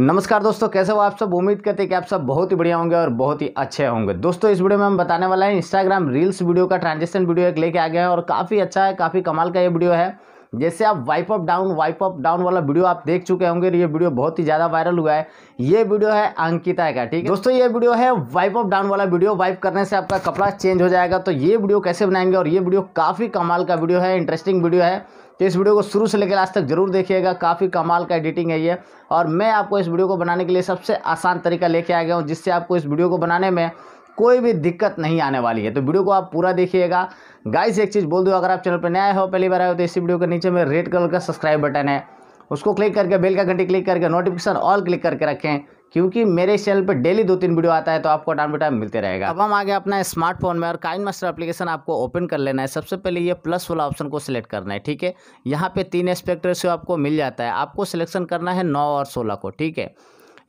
नमस्कार दोस्तों कैसे हो आप सब उम्मीद करते हैं कि आप सब बहुत ही बढ़िया होंगे और बहुत ही अच्छे होंगे दोस्तों इस वीडियो में हम बताने वाला है इंस्टाग्राम रील्स वीडियो का ट्रांजेक्शन वीडियो एक लेके आ गया है और काफ़ी अच्छा है काफ़ी कमाल का ये वीडियो है जैसे आप wipe up down wipe up down वाला वीडियो आप देख चुके होंगे ये वीडियो बहुत ही ज़्यादा वायरल हुआ है ये वीडियो है अंकिता का ठीक है दोस्तों ये वीडियो है वाइप अप डाउन वाला वीडियो वाइप करने से आपका कपड़ा चेंज हो जाएगा तो ये वीडियो कैसे बनाएंगे और ये वीडियो काफ़ी कमाल का वीडियो है इंटरेस्टिंग वीडियो है तो इस वीडियो को शुरू से लेकर आज तक जरूर देखिएगा काफ़ी कमाल का एडिटिंग है ये और मैं आपको इस वीडियो को बनाने के लिए सबसे आसान तरीका लेके आ गया हूँ जिससे आपको इस वीडियो को बनाने में कोई भी दिक्कत नहीं आने वाली है तो वीडियो को आप पूरा देखिएगा गाइस एक चीज़ बोल दो अगर आप चैनल पर नया हो पहली बार आए हो तो इसी वीडियो के नीचे में रेड कलर का सब्सक्राइब बटन है उसको क्लिक करके बेल का घंटी क्लिक करके नोटिफिकेशन ऑल क्लिक करके रखें क्योंकि मेरे चैनल पर डेली दो तीन वीडियो आता है तो आपको टाइम टू टाइम मिलते रहेगा अब हम आगे अपना स्मार्टफोन में और काइन मास्टर एप्लीकेशन आपको ओपन कर लेना है सबसे पहले ये प्लस वाला ऑप्शन को सिलेक्ट करना है ठीक है यहाँ पे तीन एस्पेक्ट रेशियो आपको मिल जाता है आपको सिलेक्शन करना है नौ और सोलह को ठीक है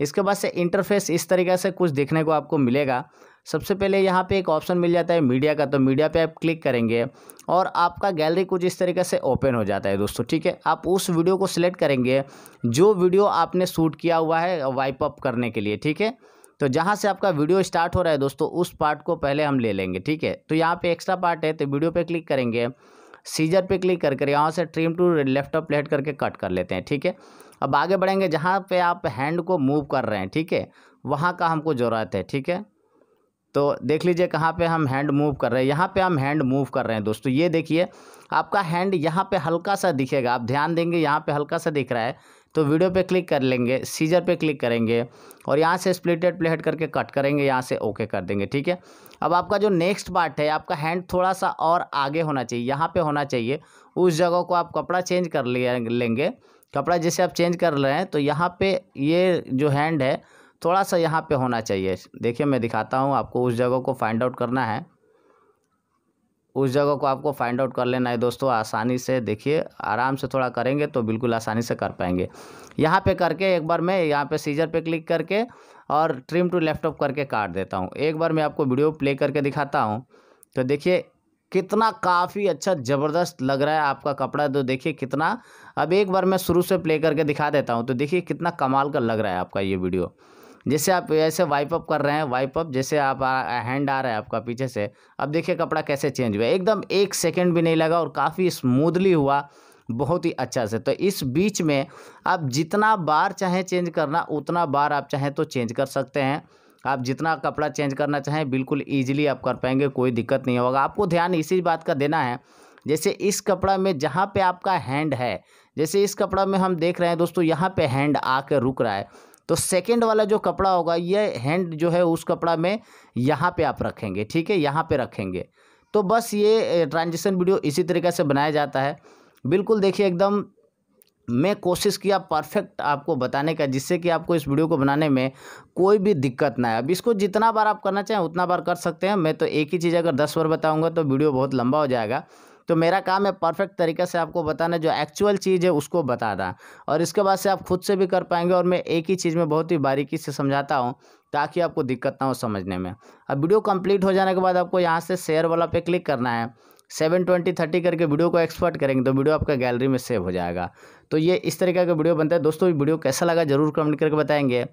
इसके बाद से इंटरफेस इस तरीके से कुछ देखने को आपको मिलेगा सबसे पहले यहाँ पे एक ऑप्शन मिल जाता है मीडिया का तो मीडिया पे आप क्लिक करेंगे और आपका गैलरी कुछ इस तरीके से ओपन हो जाता है दोस्तों ठीक है आप उस वीडियो को सिलेक्ट करेंगे जो वीडियो आपने शूट किया हुआ है वाइप अप करने के लिए ठीक है तो जहाँ से आपका वीडियो स्टार्ट हो रहा है दोस्तों उस पार्ट को पहले हम ले लेंगे ठीक है तो यहाँ पर एक्स्ट्रा पार्ट है तो वीडियो पर क्लिक करेंगे सीजर पे क्लिक करके यहाँ से trim to left of left करके कट कर लेते हैं ठीक है अब आगे बढ़ेंगे जहाँ पे आप हैंड को मूव कर रहे हैं ठीक है वहाँ का हमको ज़रूरत है ठीक है तो देख लीजिए कहाँ पे हम हैंड मूव कर रहे हैं यहाँ पे हम हैंड मूव कर रहे हैं दोस्तों ये देखिए आपका हैंड यहाँ पे हल्का सा दिखेगा आप ध्यान देंगे यहाँ पे हल्का सा दिख रहा है तो वीडियो पे क्लिक कर लेंगे सीजर पे क्लिक करेंगे और यहाँ से स्प्लिटेड प्लेट करके कट करेंगे यहाँ से ओके कर देंगे ठीक है अब आपका जो नेक्स्ट पार्ट है आपका हैंड थोड़ा सा और आगे होना चाहिए यहाँ पर होना चाहिए उस जगह को आप कपड़ा चेंज कर लेंगे कपड़ा जैसे आप चेंज कर रहे हैं तो यहाँ पर ये जो हैंड है थोड़ा सा यहाँ पे होना चाहिए देखिए मैं दिखाता हूँ आपको उस जगह को फाइंड आउट करना है उस जगह को आपको फाइंड आउट कर लेना है दोस्तों आसानी से देखिए आराम से थोड़ा करेंगे तो बिल्कुल आसानी से कर पाएंगे यहाँ पे करके एक बार मैं यहाँ पे सीजर पे क्लिक करके और ट्रिम टू लैपटॉप करके काट देता हूँ एक बार मैं आपको वीडियो प्ले करके दिखाता हूँ तो देखिए कितना काफ़ी अच्छा ज़बरदस्त लग रहा है आपका कपड़ा तो देखिए कितना अब एक बार मैं शुरू से प्ले करके दिखा देता हूँ तो देखिए कितना कमाल का लग रहा है आपका ये वीडियो जैसे आप ऐसे वाइप अप कर रहे हैं वाइप अप जैसे आप आ, हैंड आ रहा है आपका पीछे से अब देखिए कपड़ा कैसे चेंज हुआ एकदम एक सेकेंड भी नहीं लगा और काफ़ी स्मूदली हुआ बहुत ही अच्छा से तो इस बीच में आप जितना बार चाहें चेंज करना उतना बार आप चाहें तो चेंज कर सकते हैं आप जितना कपड़ा चेंज करना चाहें बिल्कुल ईजिली आप कर पाएंगे कोई दिक्कत नहीं होगा आपको ध्यान इसी बात का देना है जैसे इस कपड़ा में जहाँ पे आपका हैंड है जैसे इस कपड़ा में हम देख रहे हैं दोस्तों यहाँ पे हैंड आके रुक रहा है तो सेकेंड वाला जो कपड़ा होगा ये हैंड जो है उस कपड़ा में यहाँ पे आप रखेंगे ठीक है यहाँ पे रखेंगे तो बस ये ट्रांजिशन वीडियो इसी तरीके से बनाया जाता है बिल्कुल देखिए एकदम मैं कोशिश किया परफेक्ट आपको बताने का जिससे कि आपको इस वीडियो को बनाने में कोई भी दिक्कत ना आए अब इसको जितना बार आप करना चाहें उतना बार कर सकते हैं मैं तो एक ही चीज़ अगर दस बार बताऊंगा तो वीडियो बहुत लंबा हो जाएगा तो मेरा काम है परफेक्ट तरीके से आपको बताना जो एक्चुअल चीज़ है उसको बताना और इसके बाद से आप खुद से भी कर पाएंगे और मैं एक ही चीज़ में बहुत ही बारीकी से समझाता हूँ ताकि आपको दिक्कत ना हो समझने में अब वीडियो कंप्लीट हो जाने के बाद आपको यहाँ से शेयर वाला पे क्लिक करना है सेवन ट्वेंटी थर्टी करके वीडियो को एक्सपर्ट करेंगे तो वीडियो आपका गैलरी में सेव हो जाएगा तो ये इस तरीके का वीडियो बनता है दोस्तों वीडियो कैसा लगा जरूर कमेंट करके बताएंगे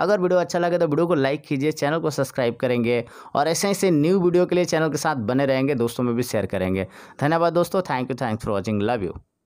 अगर वीडियो अच्छा लगे तो वीडियो को लाइक कीजिए चैनल को सब्सक्राइब करेंगे और ऐसे ऐसे न्यू वीडियो के लिए चैनल के साथ बने रहेंगे दोस्तों में भी शेयर करेंगे धन्यवाद दोस्तों thank you thanks for watching love you